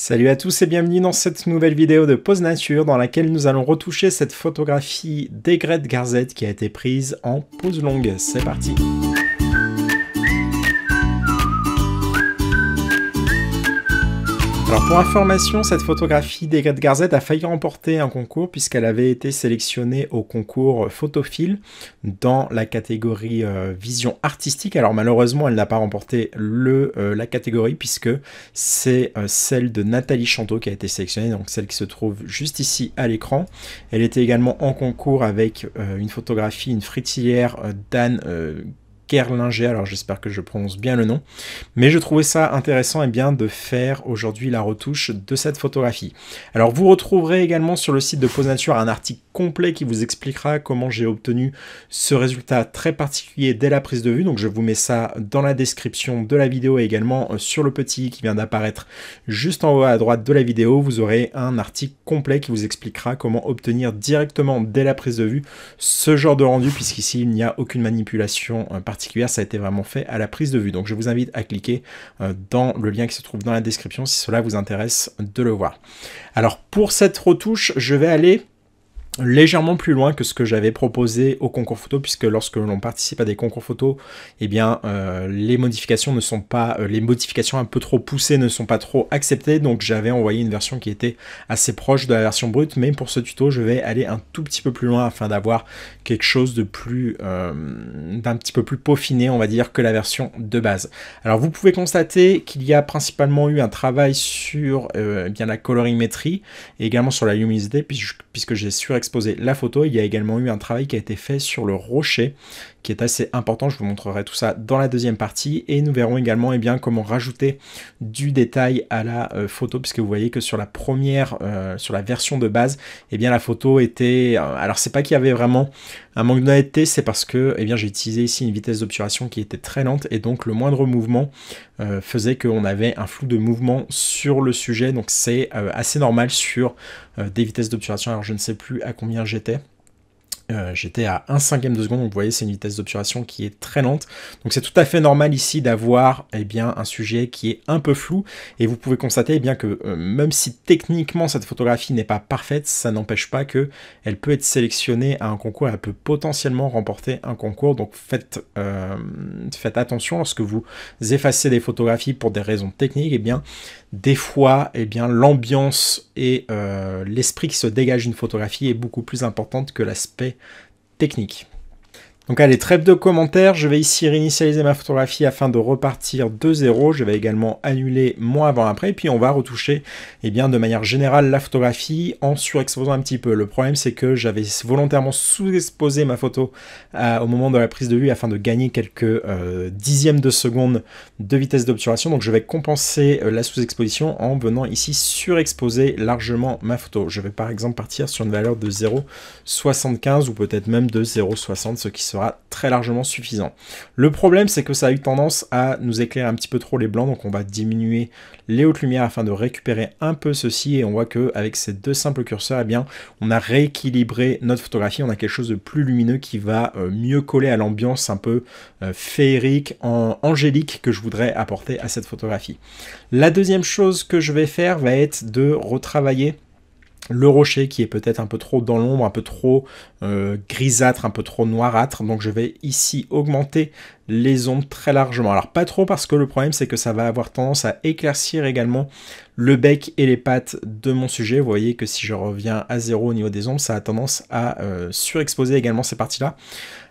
Salut à tous et bienvenue dans cette nouvelle vidéo de Pose Nature dans laquelle nous allons retoucher cette photographie d'Aigrette Garzette qui a été prise en pose longue. C'est parti Alors pour information, cette photographie d'Edgar Z a failli remporter un concours puisqu'elle avait été sélectionnée au concours Photophile dans la catégorie euh, vision artistique. Alors malheureusement, elle n'a pas remporté le, euh, la catégorie puisque c'est euh, celle de Nathalie Chanteau qui a été sélectionnée, donc celle qui se trouve juste ici à l'écran. Elle était également en concours avec une photographie, une fritilière d'Anne Kerlinger, alors j'espère que je prononce bien le nom, mais je trouvais ça intéressant et eh bien, de faire aujourd'hui la retouche de cette photographie. Alors vous retrouverez également sur le site de Pose Nature un article complet qui vous expliquera comment j'ai obtenu ce résultat très particulier dès la prise de vue, donc je vous mets ça dans la description de la vidéo et également sur le petit qui vient d'apparaître juste en haut à droite de la vidéo, vous aurez un article complet qui vous expliquera comment obtenir directement dès la prise de vue ce genre de rendu, puisqu'ici il n'y a aucune manipulation euh, particulière ça a été vraiment fait à la prise de vue. Donc je vous invite à cliquer euh, dans le lien qui se trouve dans la description si cela vous intéresse de le voir. Alors pour cette retouche, je vais aller légèrement plus loin que ce que j'avais proposé au concours photo, puisque lorsque l'on participe à des concours photo, et eh bien, euh, les modifications ne sont pas, euh, les modifications un peu trop poussées ne sont pas trop acceptées, donc j'avais envoyé une version qui était assez proche de la version brute, mais pour ce tuto, je vais aller un tout petit peu plus loin afin d'avoir quelque chose de plus, euh, d'un petit peu plus peaufiné, on va dire, que la version de base. Alors, vous pouvez constater qu'il y a principalement eu un travail sur eh bien la colorimétrie et également sur la luminosité, puisque, puisque j'ai sur poser la photo. Il y a également eu un travail qui a été fait sur le rocher est assez important. Je vous montrerai tout ça dans la deuxième partie et nous verrons également et eh bien, comment rajouter du détail à la euh, photo puisque vous voyez que sur la première, euh, sur la version de base, et eh bien, la photo était... Euh, alors c'est pas qu'il y avait vraiment un manque d'honnêteté, c'est parce que et eh bien, j'ai utilisé ici une vitesse d'obturation qui était très lente et donc le moindre mouvement faisait qu'on avait un flou de mouvement sur le sujet. Donc c'est assez normal sur des vitesses d'obturation. Alors je ne sais plus à combien j'étais. Euh, j'étais à un cinquième de seconde, donc vous voyez, c'est une vitesse d'obturation qui est très lente. Donc c'est tout à fait normal ici d'avoir eh bien, un sujet qui est un peu flou, et vous pouvez constater eh bien, que euh, même si techniquement cette photographie n'est pas parfaite, ça n'empêche pas que elle peut être sélectionnée à un concours, elle peut potentiellement remporter un concours, donc faites, euh, faites attention lorsque vous effacez des photographies pour des raisons techniques, et eh bien, des fois, eh bien, l'ambiance et euh, l'esprit qui se dégage d'une photographie est beaucoup plus importante que l'aspect technique. Donc allez, trêve de commentaires, je vais ici réinitialiser ma photographie afin de repartir de zéro. Je vais également annuler mon avant-après, puis on va retoucher eh bien, de manière générale la photographie en surexposant un petit peu. Le problème c'est que j'avais volontairement sous-exposé ma photo euh, au moment de la prise de vue afin de gagner quelques euh, dixièmes de seconde de vitesse d'obturation. Donc je vais compenser euh, la sous-exposition en venant ici surexposer largement ma photo. Je vais par exemple partir sur une valeur de 0,75 ou peut-être même de 0,60, ce qui sera très largement suffisant. Le problème, c'est que ça a eu tendance à nous éclairer un petit peu trop les blancs, donc on va diminuer les hautes lumières afin de récupérer un peu ceci, et on voit que avec ces deux simples curseurs, et eh bien, on a rééquilibré notre photographie, on a quelque chose de plus lumineux qui va euh, mieux coller à l'ambiance un peu euh, féerique, en, angélique que je voudrais apporter à cette photographie. La deuxième chose que je vais faire va être de retravailler le rocher qui est peut-être un peu trop dans l'ombre, un peu trop euh, grisâtre, un peu trop noirâtre. Donc je vais ici augmenter les ombres très largement. Alors pas trop parce que le problème c'est que ça va avoir tendance à éclaircir également le bec et les pattes de mon sujet. Vous voyez que si je reviens à zéro au niveau des ombres, ça a tendance à euh, surexposer également ces parties-là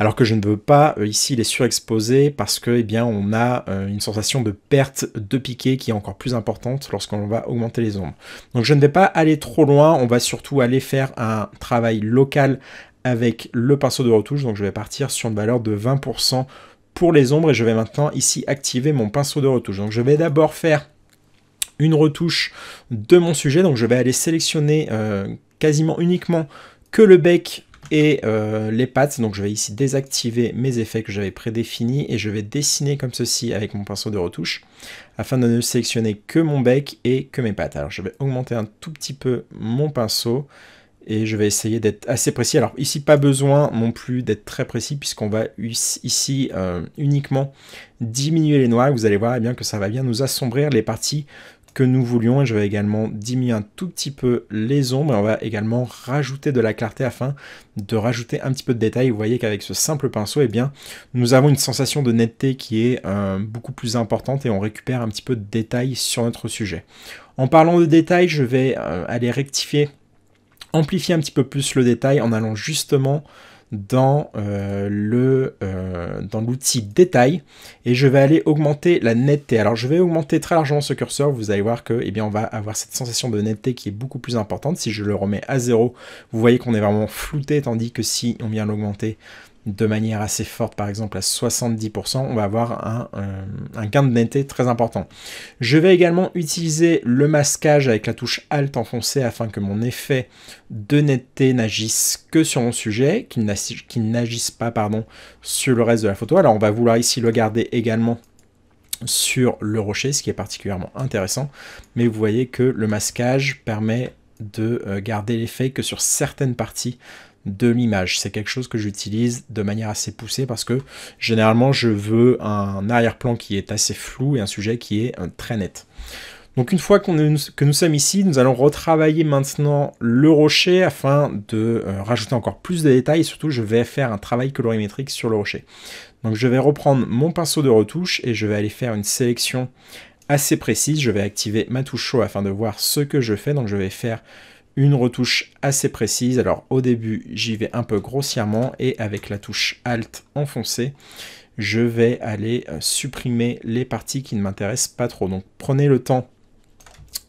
alors que je ne veux pas euh, ici les surexposer parce que eh bien on a euh, une sensation de perte de piqué qui est encore plus importante lorsqu'on va augmenter les ombres. Donc je ne vais pas aller trop loin, on va surtout aller faire un travail local avec le pinceau de retouche, donc je vais partir sur une valeur de 20% pour les ombres et je vais maintenant ici activer mon pinceau de retouche. Donc je vais d'abord faire une retouche de mon sujet, donc je vais aller sélectionner euh, quasiment uniquement que le bec et euh, les pattes, donc je vais ici désactiver mes effets que j'avais prédéfinis et je vais dessiner comme ceci avec mon pinceau de retouche afin de ne sélectionner que mon bec et que mes pattes. Alors je vais augmenter un tout petit peu mon pinceau et je vais essayer d'être assez précis. Alors ici, pas besoin non plus d'être très précis puisqu'on va ici euh, uniquement diminuer les noirs. Vous allez voir eh bien, que ça va bien nous assombrir les parties que nous voulions. Et je vais également diminuer un tout petit peu les ombres. Et on va également rajouter de la clarté afin de rajouter un petit peu de détail. Vous voyez qu'avec ce simple pinceau, eh bien, nous avons une sensation de netteté qui est euh, beaucoup plus importante et on récupère un petit peu de détail sur notre sujet. En parlant de détail, je vais euh, aller rectifier, amplifier un petit peu plus le détail en allant justement dans euh, le euh, dans l'outil détail et je vais aller augmenter la netteté. Alors je vais augmenter très largement ce curseur, vous allez voir que eh bien on va avoir cette sensation de netteté qui est beaucoup plus importante. Si je le remets à zéro, vous voyez qu'on est vraiment flouté tandis que si on vient l'augmenter de manière assez forte, par exemple à 70%, on va avoir euh, un, gain de netteté très important. Je vais également utiliser le masquage avec la touche Alt enfoncée afin que mon effet de netteté n'agisse que sur mon sujet, qu'il n'agisse pas pardon, sur le reste de la photo. Alors on va vouloir ici le garder également sur le rocher, ce qui est particulièrement intéressant. Mais vous voyez que le masquage permet de euh, garder l'effet que sur certaines parties de l'image. C'est quelque chose que j'utilise de manière assez poussée parce que généralement je veux un arrière-plan qui est assez flou et un sujet qui est euh, très net. Donc une fois que nous sommes ici, nous allons retravailler maintenant le rocher afin de euh, rajouter encore plus de détails. surtout, je vais faire un travail colorimétrique sur le rocher. Donc je vais reprendre mon pinceau de retouche et je vais aller faire une sélection assez précise. Je vais activer ma touche chaud afin de voir ce que je fais. Donc je vais faire une retouche assez précise. Alors au début, j'y vais un peu grossièrement et avec la touche Alt enfoncée, je vais aller euh, supprimer les parties qui ne m'intéressent pas trop. Donc prenez le temps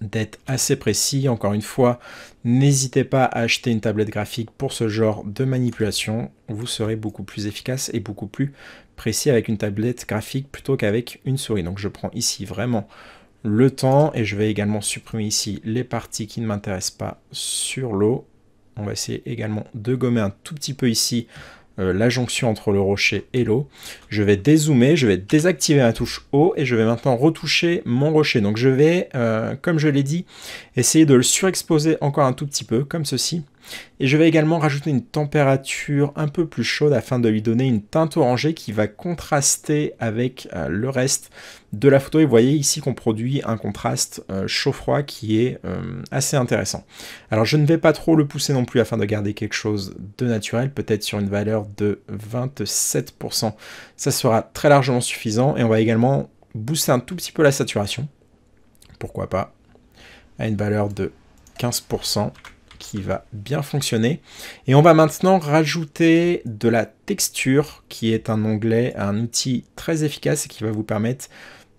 d'être assez précis. Encore une fois, n'hésitez pas à acheter une tablette graphique pour ce genre de manipulation. Vous serez beaucoup plus efficace et beaucoup plus précis avec une tablette graphique plutôt qu'avec une souris. Donc je prends ici vraiment le temps et je vais également supprimer ici les parties qui ne m'intéressent pas sur l'eau. On va essayer également de gommer un tout petit peu ici euh, la jonction entre le rocher et l'eau. Je vais dézoomer, je vais désactiver la touche haut et je vais maintenant retoucher mon rocher. Donc je vais, euh, comme je l'ai dit, essayer de le surexposer encore un tout petit peu, comme ceci. Et je vais également rajouter une température un peu plus chaude afin de lui donner une teinte orangée qui va contraster avec euh, le reste de la photo. Et vous voyez ici qu'on produit un contraste euh, chaud-froid qui est euh, assez intéressant. Alors je ne vais pas trop le pousser non plus afin de garder quelque chose de naturel, peut-être sur une valeur de 27%. Ça sera très largement suffisant et on va également booster un tout petit peu la saturation. Pourquoi pas à une valeur de 15% qui va bien fonctionner. Et on va maintenant rajouter de la texture qui est un onglet, un outil très efficace et qui va vous permettre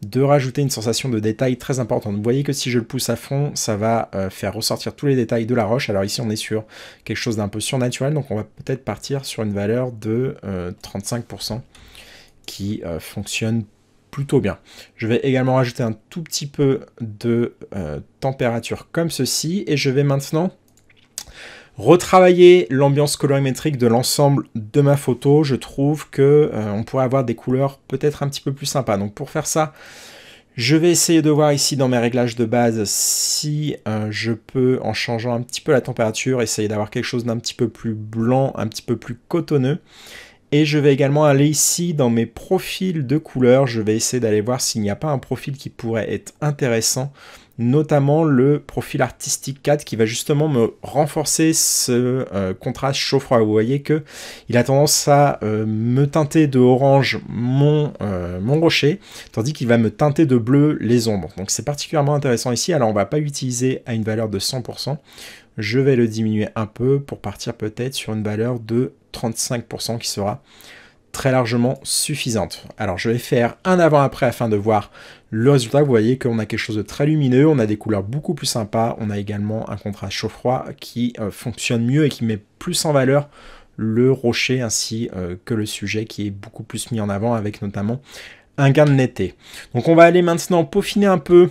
de rajouter une sensation de détail très importante. Vous voyez que si je le pousse à fond, ça va euh, faire ressortir tous les détails de la roche. Alors ici, on est sur quelque chose d'un peu surnaturel, donc on va peut-être partir sur une valeur de 35% euh, qui euh, fonctionne plutôt bien. Je vais également rajouter un tout petit peu de température comme ceci et je vais maintenant retravailler l'ambiance colorimétrique de l'ensemble de ma photo, je trouve que euh, on pourrait avoir des couleurs peut-être un petit peu plus sympas. Donc pour faire ça, je vais essayer de voir ici dans mes réglages de base si euh, je peux, en changeant un petit peu la température, essayer d'avoir quelque chose d'un petit peu plus blanc, un petit peu plus cotonneux. Et je vais également aller ici dans mes profils de couleurs, je vais essayer d'aller voir s'il n'y a pas un profil qui pourrait être intéressant notamment le profil artistique 4 qui va justement me renforcer ce euh, contraste chaud-froid. Vous voyez que il a tendance à euh, me teinter de orange mon, euh, mon rocher, tandis qu'il va me teinter de bleu les ombres. Donc c'est particulièrement intéressant ici. Alors on ne va pas l'utiliser à une valeur de 100%. Je vais le diminuer un peu pour partir peut-être sur une valeur de 35% qui sera très largement suffisante. Alors je vais faire un avant-après afin de voir le résultat, vous voyez qu'on a quelque chose de très lumineux, on a des couleurs beaucoup plus sympas, on a également un contraste chaud-froid qui euh, fonctionne mieux et qui met plus en valeur le rocher ainsi euh, que le sujet qui est beaucoup plus mis en avant avec notamment un gain de netteté. Donc on va aller maintenant peaufiner un peu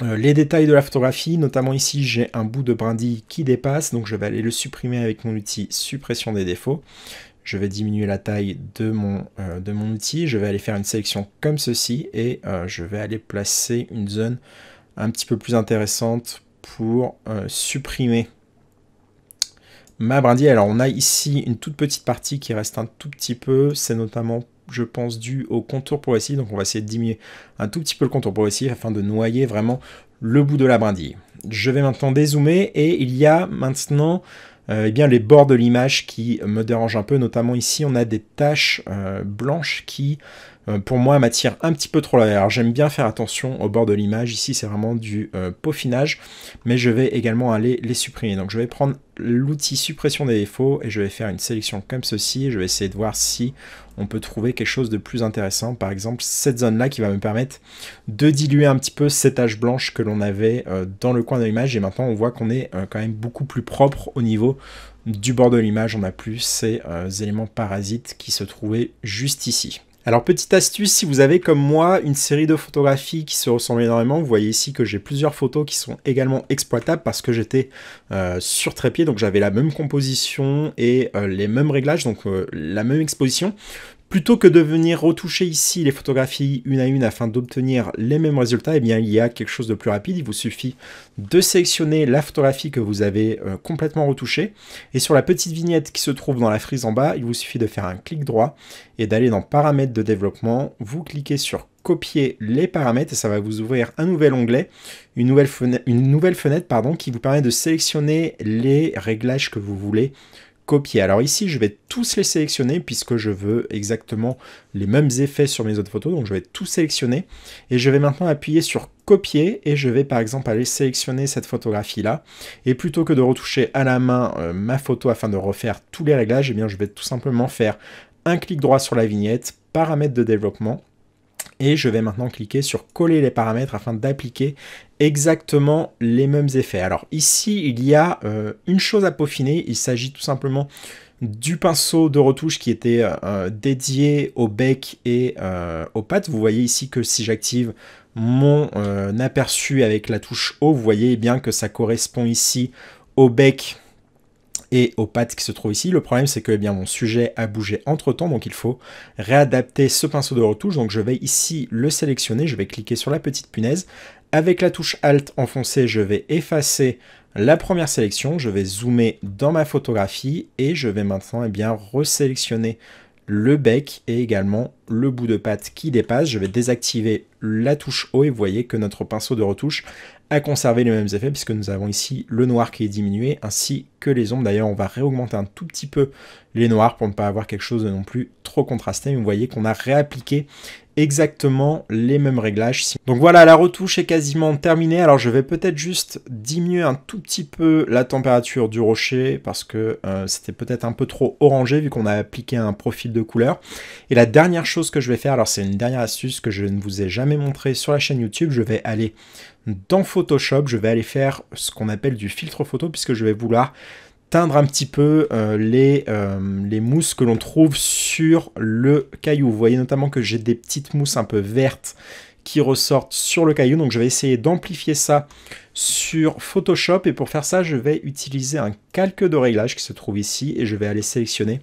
euh, les détails de la photographie, notamment ici j'ai un bout de brindille qui dépasse, donc je vais aller le supprimer avec mon outil suppression des défauts je vais diminuer la taille de mon, euh, de mon outil, je vais aller faire une sélection comme ceci et euh, je vais aller placer une zone un petit peu plus intéressante pour euh, supprimer ma brindille. Alors on a ici une toute petite partie qui reste un tout petit peu, c'est notamment je pense dû au contour progressif, donc on va essayer de diminuer un tout petit peu le contour progressif afin de noyer vraiment le bout de la brindille. Je vais maintenant dézoomer et il y a maintenant euh, eh bien les bords de l'image qui me dérangent un peu. Notamment ici, on a des taches euh, blanches qui euh, pour moi, m'attire un petit peu trop là. Alors j'aime bien faire attention au bord de l'image. Ici, c'est vraiment du euh, peaufinage, mais je vais également aller les supprimer. Donc je vais prendre l'outil suppression des défauts et je vais faire une sélection comme ceci. Je vais essayer de voir si on peut trouver quelque chose de plus intéressant. Par exemple, cette zone-là qui va me permettre de diluer un petit peu cette taches blanche que l'on avait euh, dans le coin de l'image. Et maintenant, on voit qu'on est quand même beaucoup plus propre au niveau du bord de l'image. On n'a plus ces éléments parasites qui se trouvaient juste ici. Alors petite astuce, si vous avez comme moi une série de photographies qui se ressemblent énormément, vous voyez ici que j'ai plusieurs photos qui sont également exploitables parce que j'étais euh, sur trépied, donc j'avais la même composition et euh, les mêmes réglages, donc euh, la même exposition. Plutôt que de venir retoucher ici les photographies une à une afin d'obtenir les mêmes résultats, eh bien, il y a quelque chose de plus rapide. Il vous suffit de sélectionner la photographie que vous avez euh, complètement retouchée. Et sur la petite vignette qui se trouve dans la frise en bas, il vous suffit de faire un clic droit et d'aller dans Paramètres de développement. Vous cliquez sur copier les paramètres et ça va vous ouvrir un nouvel onglet, une nouvelle fenêtre, une nouvelle fenêtre pardon, qui vous permet de sélectionner les réglages que vous voulez copier. Alors ici, je vais tous les sélectionner puisque je veux exactement les mêmes effets sur mes autres photos. Donc je vais tout sélectionner et je vais maintenant appuyer sur copier et je vais par exemple aller sélectionner cette photographie là et plutôt que de retoucher à la main euh, ma photo afin de refaire tous les réglages, et eh bien je vais tout simplement faire un clic droit sur la vignette, paramètres de développement et je vais maintenant cliquer sur coller les paramètres afin d'appliquer exactement les mêmes effets. Alors ici, il y a euh, une chose à peaufiner, il s'agit tout simplement du pinceau de retouche qui était euh, dédié au bec et euh, aux pattes. Vous voyez ici que si j'active mon aperçu avec la touche haut, vous voyez bien que ça correspond ici au bec et aux pattes qui se trouvent ici. Le problème, c'est que eh bien, mon sujet a bougé entre-temps, donc il faut réadapter ce pinceau de retouche. Donc je vais ici le sélectionner, je vais cliquer sur la petite punaise. Avec la touche Alt enfoncée, je vais effacer la première sélection, je vais zoomer dans ma photographie et je vais maintenant eh bien, resélectionner le bec et également le bout de pâte qui dépasse. Je vais désactiver la touche haut et vous voyez que notre pinceau de retouche a conservé les mêmes effets puisque nous avons ici le noir qui est diminué ainsi que les ombres. D'ailleurs, on va réaugmenter un tout petit peu les noirs pour ne pas avoir quelque chose de non plus trop contrasté. Mais vous voyez qu'on a réappliqué exactement les mêmes réglages. Donc voilà, la retouche est quasiment terminée. Alors je vais peut-être juste diminuer un tout petit peu la température du rocher parce que euh, c'était peut-être un peu trop orangé vu qu'on a appliqué un profil de couleur. Et la dernière chose que je vais faire, alors c'est une dernière astuce que je ne vous ai jamais montré sur la chaîne YouTube, je vais aller dans Photoshop, je vais aller faire ce qu'on appelle du filtre photo puisque je vais vouloir un petit peu euh, les, euh, les mousses que l'on trouve sur le caillou. Vous voyez notamment que j'ai des petites mousses un peu vertes qui ressortent sur le caillou. Donc je vais essayer d'amplifier ça sur Photoshop. Et pour faire ça, je vais utiliser un calque de réglage qui se trouve ici. Et je vais aller sélectionner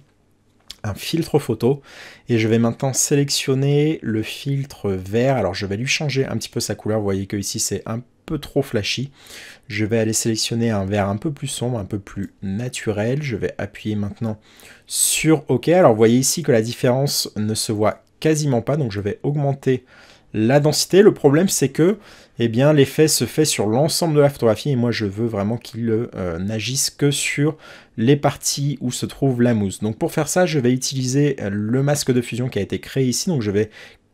un filtre photo. Et je vais maintenant sélectionner le filtre vert. Alors je vais lui changer un petit peu sa couleur. Vous voyez que ici c'est un trop flashy. Je vais aller sélectionner un vert un peu plus sombre, un peu plus naturel. Je vais appuyer maintenant sur OK. Alors vous voyez ici que la différence ne se voit quasiment pas, donc je vais augmenter la densité. Le problème c'est que eh bien l'effet se fait sur l'ensemble de la photographie et moi je veux vraiment qu'il euh, n'agisse que sur les parties où se trouve la mousse. Donc pour faire ça, je vais utiliser le masque de fusion qui a été créé ici. Donc je vais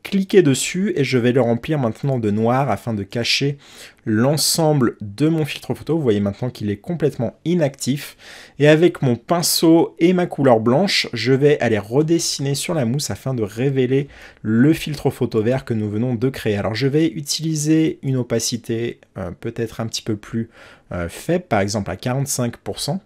Cliquez dessus et je vais le remplir maintenant de noir afin de cacher l'ensemble de mon filtre photo. Vous voyez maintenant qu'il est complètement inactif. Et avec mon pinceau et ma couleur blanche, je vais aller redessiner sur la mousse afin de révéler le filtre photo vert que nous venons de créer. Alors je vais utiliser une opacité euh, peut-être un petit peu plus euh, faible, par exemple à 45%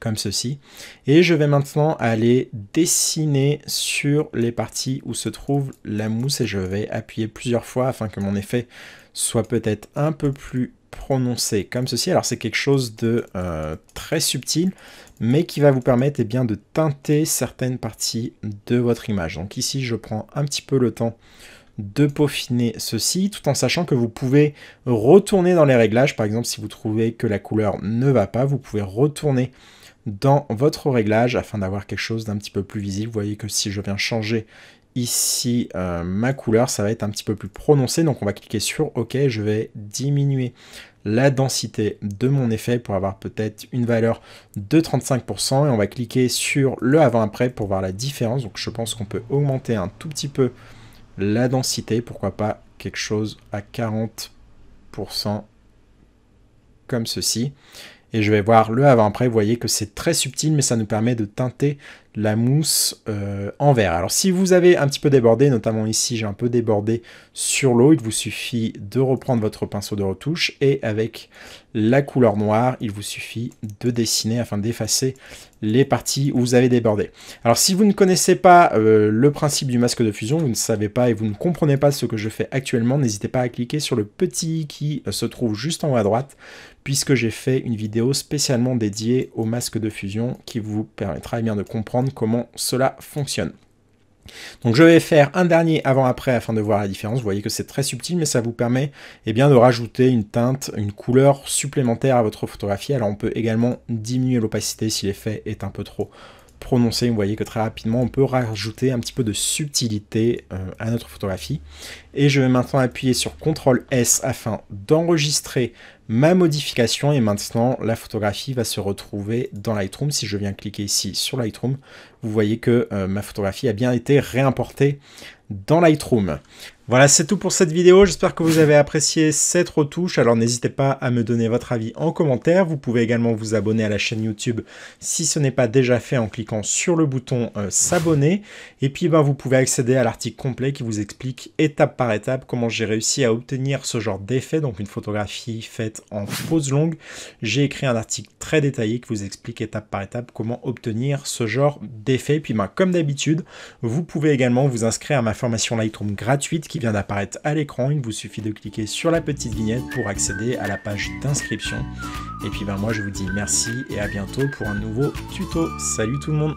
comme ceci. Et je vais maintenant aller dessiner sur les parties où se trouve la mousse et je vais appuyer plusieurs fois afin que mon effet soit peut-être un peu plus prononcé comme ceci. Alors c'est quelque chose de euh, très subtil, mais qui va vous permettre eh bien, de teinter certaines parties de votre image. Donc ici, je prends un petit peu le temps de peaufiner ceci, tout en sachant que vous pouvez retourner dans les réglages. Par exemple, si vous trouvez que la couleur ne va pas, vous pouvez retourner dans votre réglage afin d'avoir quelque chose d'un petit peu plus visible. Vous voyez que si je viens changer ici euh, ma couleur, ça va être un petit peu plus prononcé. Donc on va cliquer sur OK, je vais diminuer la densité de mon effet pour avoir peut-être une valeur de 35% et on va cliquer sur le avant-après pour voir la différence. Donc je pense qu'on peut augmenter un tout petit peu la densité, pourquoi pas quelque chose à 40% comme ceci et je vais voir le avant-après, vous voyez que c'est très subtil mais ça nous permet de teinter la mousse euh, en vert. Alors si vous avez un petit peu débordé, notamment ici j'ai un peu débordé sur l'eau, il vous suffit de reprendre votre pinceau de retouche et avec la couleur noire, il vous suffit de dessiner afin d'effacer les parties où vous avez débordé. Alors si vous ne connaissez pas euh, le principe du masque de fusion, vous ne savez pas et vous ne comprenez pas ce que je fais actuellement, n'hésitez pas à cliquer sur le petit qui euh, se trouve juste en haut à droite puisque j'ai fait une vidéo spécialement dédiée au masque de fusion qui vous permettra eh bien de comprendre comment cela fonctionne. Donc je vais faire un dernier avant-après afin de voir la différence. Vous voyez que c'est très subtil, mais ça vous permet eh bien, de rajouter une teinte, une couleur supplémentaire à votre photographie. Alors on peut également diminuer l'opacité si l'effet est un peu trop prononcer Vous voyez que très rapidement, on peut rajouter un petit peu de subtilité euh, à notre photographie. Et je vais maintenant appuyer sur CTRL S afin d'enregistrer ma modification. Et maintenant, la photographie va se retrouver dans Lightroom. Si je viens cliquer ici sur Lightroom, vous voyez que euh, ma photographie a bien été réimportée dans Lightroom. Voilà, c'est tout pour cette vidéo. J'espère que vous avez apprécié cette retouche. Alors n'hésitez pas à me donner votre avis en commentaire. Vous pouvez également vous abonner à la chaîne YouTube si ce n'est pas déjà fait en cliquant sur le bouton euh, s'abonner. Et puis ben, vous pouvez accéder à l'article complet qui vous explique étape par étape comment j'ai réussi à obtenir ce genre d'effet, donc une photographie faite en pose longue. J'ai écrit un article très détaillé qui vous explique étape par étape comment obtenir ce genre d'effet. Puis ben, comme d'habitude, vous pouvez également vous inscrire à ma formation Lightroom gratuite qui vient d'apparaître à l'écran. Il vous suffit de cliquer sur la petite vignette pour accéder à la page d'inscription. Et puis ben moi je vous dis merci et à bientôt pour un nouveau tuto. Salut tout le monde